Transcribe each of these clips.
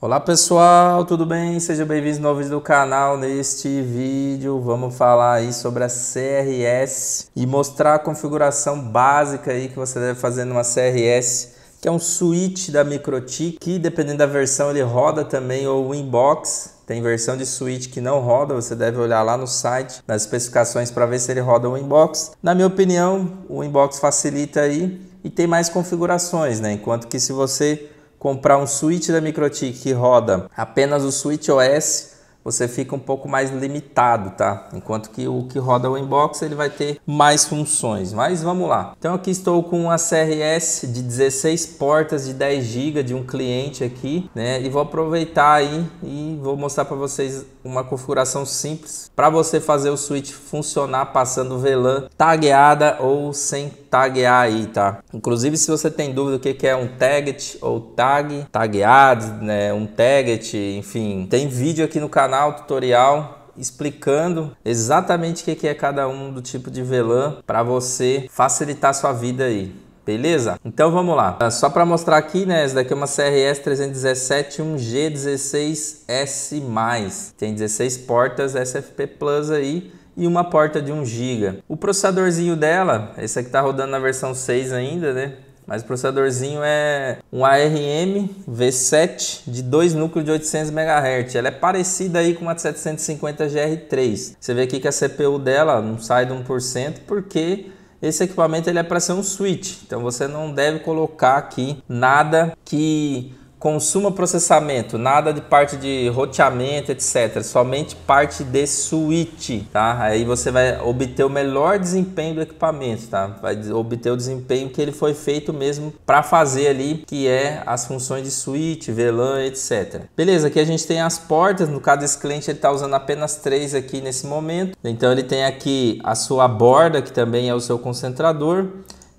Olá pessoal, tudo bem? Sejam bem-vindos no vídeo do canal. Neste vídeo vamos falar aí sobre a CRS e mostrar a configuração básica aí que você deve fazer numa CRS, que é um switch da Microtik, que dependendo da versão ele roda também ou inbox, tem versão de Switch que não roda, você deve olhar lá no site, nas especificações para ver se ele roda o inbox. Na minha opinião, o inbox facilita aí e tem mais configurações, né? Enquanto que se você comprar um switch da Microtik que roda apenas o Switch OS, você fica um pouco mais limitado, tá? Enquanto que o que roda o inbox ele vai ter mais funções. Mas vamos lá. Então aqui estou com uma CRS de 16 portas de 10 GB de um cliente aqui, né? E vou aproveitar aí e vou mostrar para vocês uma configuração simples para você fazer o switch funcionar passando VLAN tagueada ou sem taguear aí, tá? Inclusive, se você tem dúvida o que é um target ou tag, tagueado, né? Um target, enfim, tem vídeo aqui no canal tutorial explicando exatamente o que é cada um do tipo de VLAN para você facilitar sua vida aí. Beleza? Então vamos lá. Ah, só para mostrar aqui, né? Essa daqui é uma CRS 317 1G 16S+. Tem 16 portas SFP Plus aí e uma porta de 1 GB. O processadorzinho dela, esse aqui está rodando na versão 6 ainda, né? Mas o processadorzinho é um ARM V7 de dois núcleos de 800 MHz. Ela é parecida aí com uma 750 GR3. Você vê aqui que a CPU dela não sai de 1% porque esse equipamento ele é para ser um switch. Então você não deve colocar aqui nada que Consuma processamento, nada de parte de roteamento, etc. Somente parte de switch, tá? Aí você vai obter o melhor desempenho do equipamento, tá? Vai obter o desempenho que ele foi feito mesmo para fazer ali, que é as funções de switch, VLAN, etc. Beleza, aqui a gente tem as portas. No caso desse cliente, ele está usando apenas três aqui nesse momento. Então ele tem aqui a sua borda, que também é o seu concentrador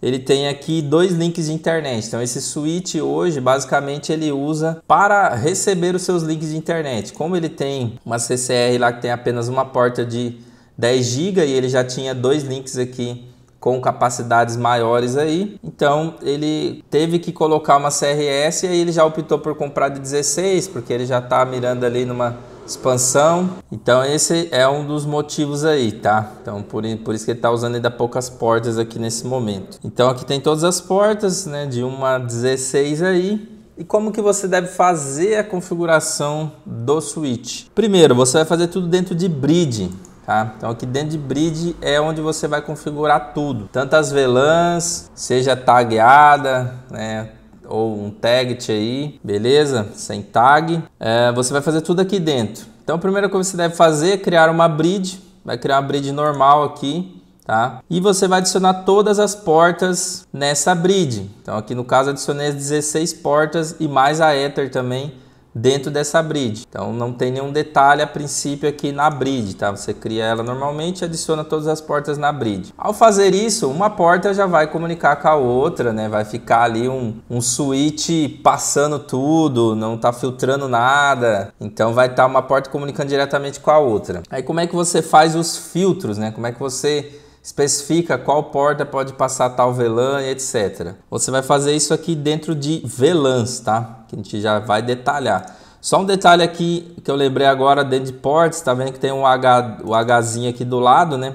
ele tem aqui dois links de internet. Então esse switch hoje, basicamente ele usa para receber os seus links de internet. Como ele tem uma CCR lá que tem apenas uma porta de 10 GB e ele já tinha dois links aqui com capacidades maiores aí. Então ele teve que colocar uma CRS e aí ele já optou por comprar de 16, porque ele já está mirando ali numa expansão. Então esse é um dos motivos aí, tá? Então por, por isso que ele está usando ainda poucas portas aqui nesse momento. Então aqui tem todas as portas, né? De 1 a 16 aí. E como que você deve fazer a configuração do switch? Primeiro, você vai fazer tudo dentro de bridge. Tá? Então aqui dentro de bridge é onde você vai configurar tudo, tanto as VLANs, seja tagueada, né? ou um tag aí, beleza? Sem tag, é, você vai fazer tudo aqui dentro. Então a primeira coisa que você deve fazer é criar uma bridge, vai criar uma bridge normal aqui, tá? E você vai adicionar todas as portas nessa bridge. Então aqui no caso adicionei as 16 portas e mais a Ether também, dentro dessa bridge. Então não tem nenhum detalhe a princípio aqui na bridge, tá? Você cria ela normalmente e adiciona todas as portas na bridge. Ao fazer isso, uma porta já vai comunicar com a outra, né? Vai ficar ali um, um switch passando tudo, não tá filtrando nada. Então vai estar tá uma porta comunicando diretamente com a outra. Aí como é que você faz os filtros, né? Como é que você especifica qual porta pode passar tal VLAN, etc. Você vai fazer isso aqui dentro de VLANs, tá? Que a gente já vai detalhar. Só um detalhe aqui que eu lembrei agora dentro de ports, tá vendo que tem um H, o Hzinho aqui do lado, né?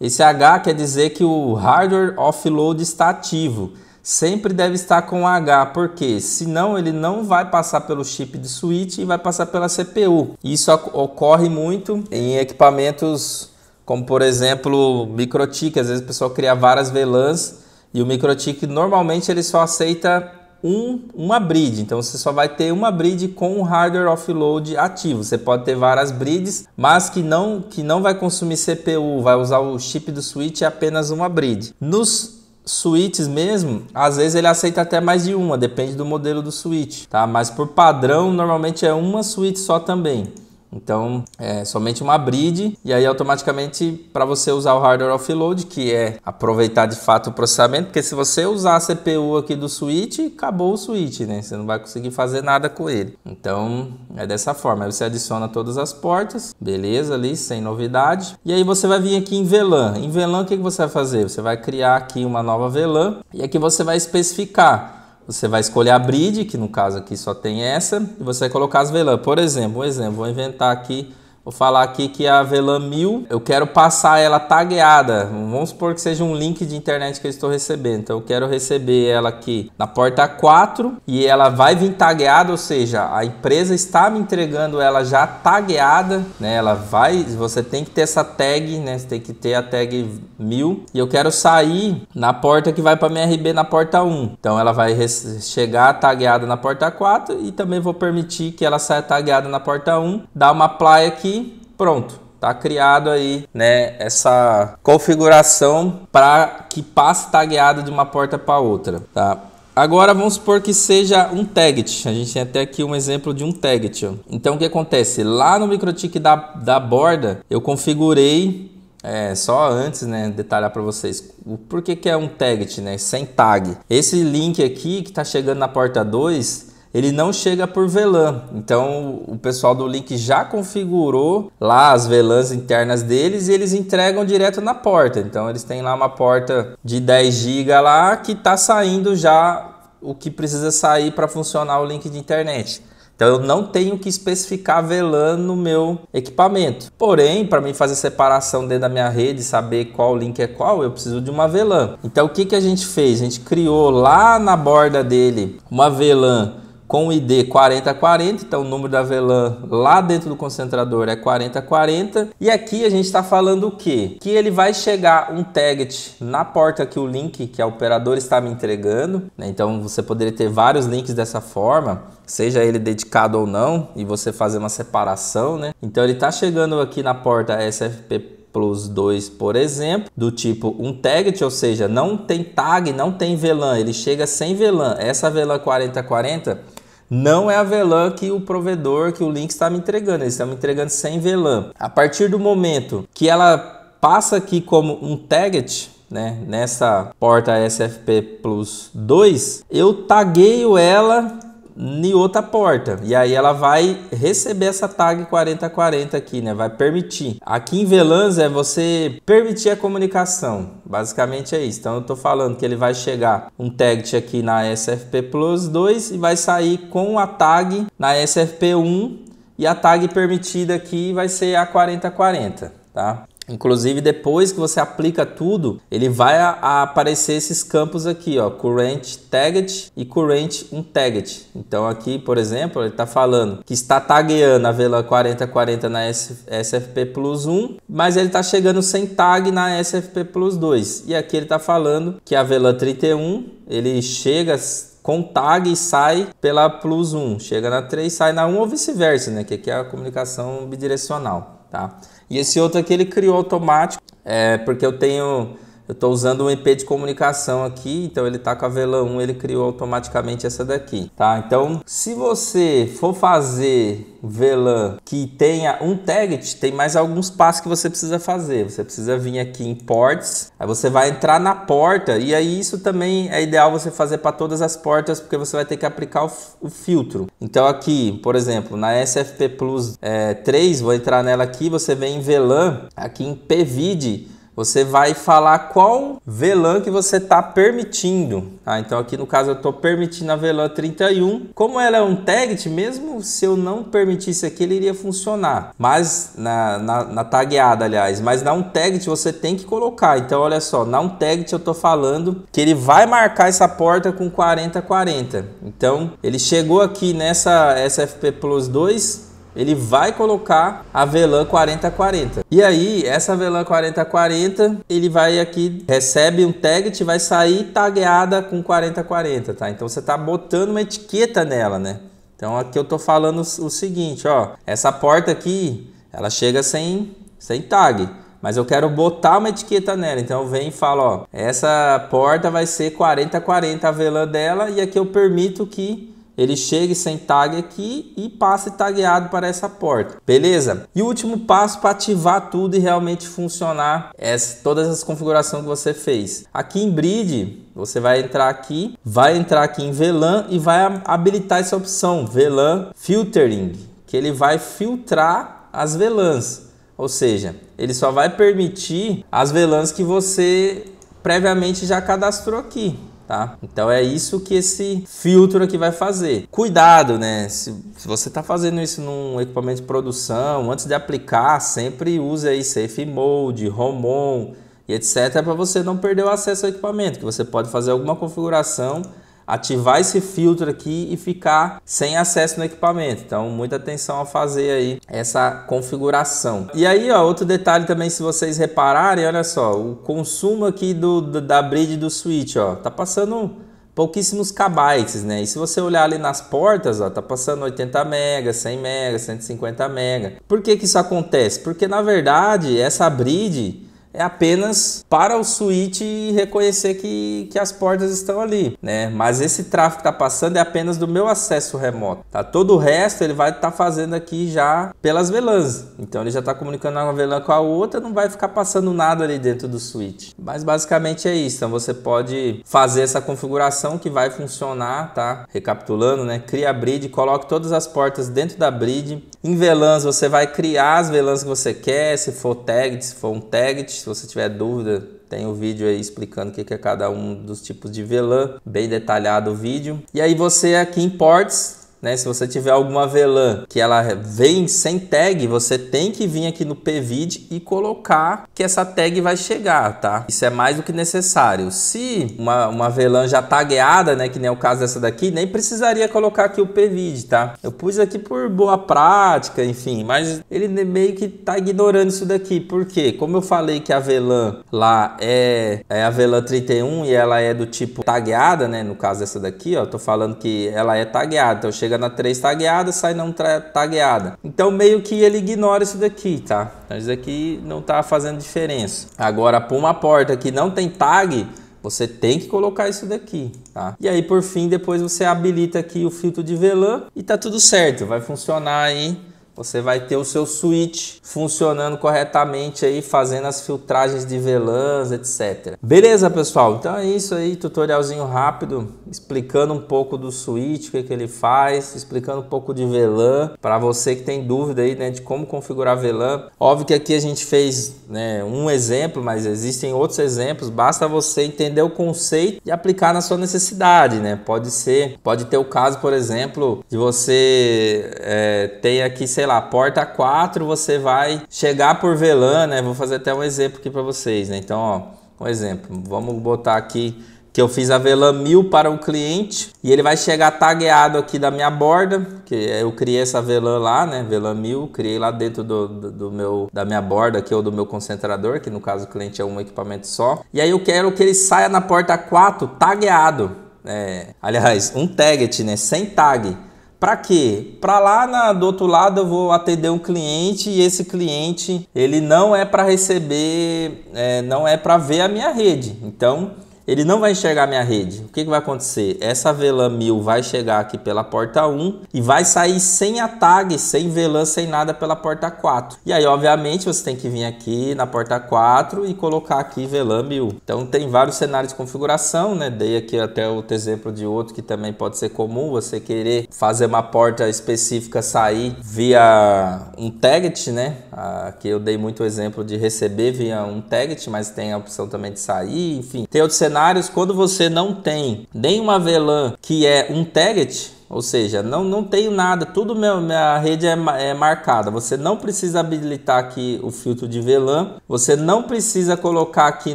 Esse H quer dizer que o hardware offload está ativo. Sempre deve estar com H, porque senão ele não vai passar pelo chip de switch e vai passar pela CPU. Isso ocorre muito em equipamentos como, por exemplo, microtik. Às vezes o pessoal cria várias VLANs e o microtik normalmente ele só aceita um, uma bridge. Então você só vai ter uma bridge com o hardware offload ativo. Você pode ter várias bridges, mas que não, que não vai consumir CPU, vai usar o chip do switch é apenas uma bridge. Nos switches mesmo, às vezes ele aceita até mais de uma, depende do modelo do switch, tá? Mas por padrão, normalmente é uma switch só também. Então, é somente uma bridge e aí automaticamente para você usar o hardware offload, que é aproveitar de fato o processamento, porque se você usar a CPU aqui do switch, acabou o switch, né? Você não vai conseguir fazer nada com ele. Então, é dessa forma. Aí você adiciona todas as portas, beleza ali, sem novidade. E aí você vai vir aqui em VLAN. Em VLAN o que, que você vai fazer? Você vai criar aqui uma nova VLAN e aqui você vai especificar você vai escolher a bridge que no caso aqui só tem essa, e você vai colocar as velãs. Por exemplo, um exemplo, vou inventar aqui Vou falar aqui que a 1000, eu quero passar ela tagueada. Vamos supor que seja um link de internet que eu estou recebendo. Então eu quero receber ela aqui na porta 4 e ela vai vir tagueada, ou seja, a empresa está me entregando ela já tagueada, né? Ela vai, você tem que ter essa tag, né? Você tem que ter a tag 1000 e eu quero sair na porta que vai para minha RB na porta 1. Então ela vai chegar tagueada na porta 4 e também vou permitir que ela saia tagueada na porta 1, dá uma play aqui Pronto, tá criado aí, né, essa configuração para que passe tagueado de uma porta para outra, tá? Agora vamos supor que seja um target. A gente tem até aqui um exemplo de um target. Então o que acontece? Lá no microtik da, da borda, eu configurei é, só antes, né, detalhar para vocês o porquê que é um target, né, sem tag. Esse link aqui que está chegando na porta 2, ele não chega por VLAN. Então o pessoal do Link já configurou lá as VLANs internas deles e eles entregam direto na porta. Então eles têm lá uma porta de 10 GB lá que está saindo já o que precisa sair para funcionar o link de internet. Então eu não tenho que especificar VLAN no meu equipamento. Porém, para mim fazer separação dentro da minha rede, saber qual link é qual, eu preciso de uma VLAN. Então o que, que a gente fez? A gente criou lá na borda dele uma VLAN com o ID 4040, então o número da VLAN lá dentro do concentrador é 4040. E aqui a gente está falando o quê? Que ele vai chegar um target na porta que o link que a operadora está me entregando. Né? Então você poderia ter vários links dessa forma, seja ele dedicado ou não, e você fazer uma separação. Né? Então ele está chegando aqui na porta SFP Plus 2, por exemplo, do tipo um target, ou seja, não tem tag, não tem VLAN, ele chega sem VLAN. Essa VLAN 4040 não é a VLAN que o provedor, que o link está me entregando, eles estão me entregando sem VLAN. A partir do momento que ela passa aqui como um target, né, nessa porta SFP Plus 2, eu tagueio ela em outra porta. E aí ela vai receber essa tag 4040 aqui, né? Vai permitir. Aqui em Velanza é você permitir a comunicação. Basicamente é isso. Então eu tô falando que ele vai chegar um tag aqui na SFP Plus 2 e vai sair com a tag na SFP 1 e a tag permitida aqui vai ser a 4040, tá? Inclusive, depois que você aplica tudo, ele vai a, a aparecer esses campos aqui, ó, Current Tagged e Current Untagged. Então, aqui, por exemplo, ele está falando que está tagueando a vela 4040 na SFP Plus 1, mas ele está chegando sem tag na SFP Plus 2. E aqui ele está falando que a vela 31, ele chega com tag e sai pela Plus 1. Chega na 3, sai na 1 ou vice-versa, né? Que aqui é a comunicação bidirecional, tá? E esse outro aqui ele criou automático, é, porque eu tenho eu estou usando um IP de comunicação aqui, então ele está com a vela 1, ele criou automaticamente essa daqui, tá? Então, se você for fazer VLAN que tenha um target, tem mais alguns passos que você precisa fazer. Você precisa vir aqui em ports, aí você vai entrar na porta e aí isso também é ideal você fazer para todas as portas, porque você vai ter que aplicar o, o filtro. Então aqui, por exemplo, na SFP Plus é, 3, vou entrar nela aqui, você vem em VLAN, aqui em PVID, você vai falar qual VLAN que você está permitindo. Tá? Então aqui no caso eu estou permitindo a VLAN 31. Como ela é um tagged, mesmo se eu não permitisse aqui, ele iria funcionar. Mas na, na, na tagueada, aliás, mas na um tagged você tem que colocar. Então olha só, na um tagged eu estou falando que ele vai marcar essa porta com 4040. 40. Então ele chegou aqui nessa SFP Plus 2, ele vai colocar a velã 4040. E aí, essa velã 4040, ele vai aqui, recebe um tag, te vai sair tagueada com 4040, tá? Então você tá botando uma etiqueta nela, né? Então aqui eu tô falando o seguinte, ó, essa porta aqui, ela chega sem sem tag mas eu quero botar uma etiqueta nela. Então eu venho e falo, ó, essa porta vai ser 4040 a velã dela e aqui eu permito que ele chega sem tag aqui e passe tagueado para essa porta, beleza? E o último passo para ativar tudo e realmente funcionar é todas as configurações que você fez. Aqui em Bridge, você vai entrar aqui, vai entrar aqui em VLAN e vai habilitar essa opção VLAN Filtering, que ele vai filtrar as VLANs, ou seja, ele só vai permitir as VLANs que você previamente já cadastrou aqui tá? Então é isso que esse filtro aqui vai fazer. Cuidado, né? Se, se você está fazendo isso num equipamento de produção, antes de aplicar, sempre use aí Safe Mode, Home On, e etc, para você não perder o acesso ao equipamento, que você pode fazer alguma configuração ativar esse filtro aqui e ficar sem acesso no equipamento. Então, muita atenção a fazer aí essa configuração. E aí, ó, outro detalhe também, se vocês repararem, olha só, o consumo aqui do, do da bridge do switch, ó, tá passando pouquíssimos kbytes, né? E se você olhar ali nas portas, ó, tá passando 80 mega, 100 mega, 150 mega. Por que que isso acontece? Porque na verdade, essa bridge é apenas para o switch e reconhecer que, que as portas estão ali, né? Mas esse tráfego que está passando é apenas do meu acesso remoto, tá? Todo o resto ele vai estar tá fazendo aqui já pelas VLANs. Então ele já está comunicando uma VLAN com a outra, não vai ficar passando nada ali dentro do switch. Mas basicamente é isso. Então você pode fazer essa configuração que vai funcionar, tá? Recapitulando, né? Cria a bridge, coloque todas as portas dentro da bridge. Em VLANs você vai criar as VLANs que você quer, se for tagged, se for um tagged, se você tiver dúvida, tem o um vídeo aí explicando o que é cada um dos tipos de VLAN, bem detalhado o vídeo. E aí você aqui em ports, né? Se você tiver alguma VLAN que ela vem sem tag, você tem que vir aqui no PVid e colocar que essa tag vai chegar, tá? Isso é mais do que necessário. Se uma, uma VLAN já tagueada, né, que nem é o caso dessa daqui, nem precisaria colocar aqui o PVid, tá? Eu pus aqui por boa prática, enfim, mas ele meio que tá ignorando isso daqui, porque como eu falei que a VLAN lá é, é a VLAN 31 e ela é do tipo tagueada, né, no caso dessa daqui, ó, tô falando que ela é tagueada, então chega chega na 3 tagueada, sai não tagueada. Então meio que ele ignora isso daqui, tá? Então isso aqui não tá fazendo diferença. Agora, para uma porta que não tem tag, você tem que colocar isso daqui, tá? E aí, por fim, depois você habilita aqui o filtro de VLAN e tá tudo certo. Vai funcionar aí você vai ter o seu switch funcionando corretamente aí, fazendo as filtragens de VLANs, etc. Beleza, pessoal? Então é isso aí, tutorialzinho rápido, explicando um pouco do switch, o que, é que ele faz, explicando um pouco de VLAN, para você que tem dúvida aí, né, de como configurar VLAN. Óbvio que aqui a gente fez, né, um exemplo, mas existem outros exemplos, basta você entender o conceito e aplicar na sua necessidade, né? Pode ser, pode ter o caso, por exemplo, de você é, ter aqui, sei sei lá, porta 4, você vai chegar por velã, né? Vou fazer até um exemplo aqui para vocês, né? Então, ó, um exemplo. Vamos botar aqui que eu fiz a velã mil para o cliente e ele vai chegar tagueado aqui da minha borda, que eu criei essa velã lá, né? Velã mil, criei lá dentro do, do, do, meu da minha borda aqui ou do meu concentrador, que no caso o cliente é um equipamento só. E aí eu quero que ele saia na porta 4 tagueado. É, aliás, um tag, né? Sem tag. Para quê? Para lá na, do outro lado eu vou atender um cliente e esse cliente ele não é para receber, é, não é para ver a minha rede. Então ele não vai enxergar minha rede. O que, que vai acontecer? Essa VLAN 1000 vai chegar aqui pela porta 1 e vai sair sem a tag, sem VLAN, sem nada pela porta 4. E aí, obviamente, você tem que vir aqui na porta 4 e colocar aqui VLAN 1000. Então, tem vários cenários de configuração, né? Dei aqui até outro exemplo de outro que também pode ser comum, você querer fazer uma porta específica sair via um tagget, né? Aqui eu dei muito exemplo de receber via um tagget, mas tem a opção também de sair, enfim. Tem outros cenários cenários, quando você não tem nem uma VLAN que é um target, ou seja, não, não tenho nada, tudo meu, minha rede é, é, marcada. Você não precisa habilitar aqui o filtro de VLAN, você não precisa colocar aqui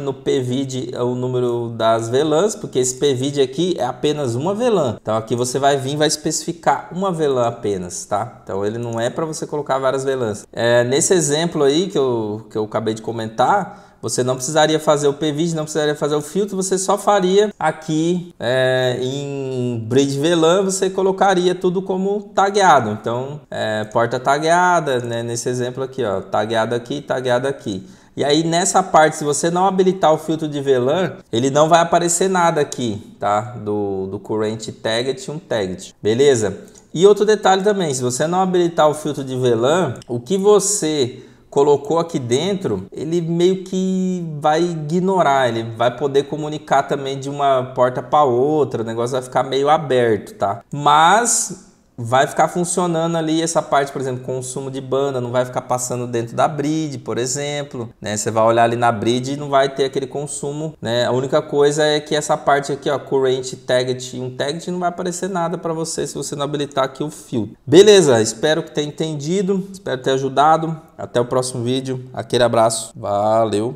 no PVID o número das VLANs, porque esse PVID aqui é apenas uma VLAN. Então aqui você vai vir vai especificar uma VLAN apenas, tá? Então ele não é para você colocar várias VLANs. É, nesse exemplo aí que eu, que eu acabei de comentar, você não precisaria fazer o PV, não precisaria fazer o filtro, você só faria aqui é, em bridge VLAN, você colocaria tudo como tagueado. Então, é, porta tagueada, né? nesse exemplo aqui, ó, tagueado aqui, tagueado aqui. E aí nessa parte, se você não habilitar o filtro de VLAN, ele não vai aparecer nada aqui, tá? Do, do current tagged um tagged, beleza? E outro detalhe também, se você não habilitar o filtro de VLAN, o que você colocou aqui dentro, ele meio que vai ignorar, ele vai poder comunicar também de uma porta para outra, o negócio vai ficar meio aberto, tá? Mas vai ficar funcionando ali essa parte, por exemplo, consumo de banda, não vai ficar passando dentro da bridge, por exemplo, né? Você vai olhar ali na bridge e não vai ter aquele consumo, né? A única coisa é que essa parte aqui, ó, current tagged, um tagged não vai aparecer nada para você se você não habilitar aqui o filtro. Beleza, espero que tenha entendido, espero ter ajudado. Até o próximo vídeo. Aquele abraço. Valeu.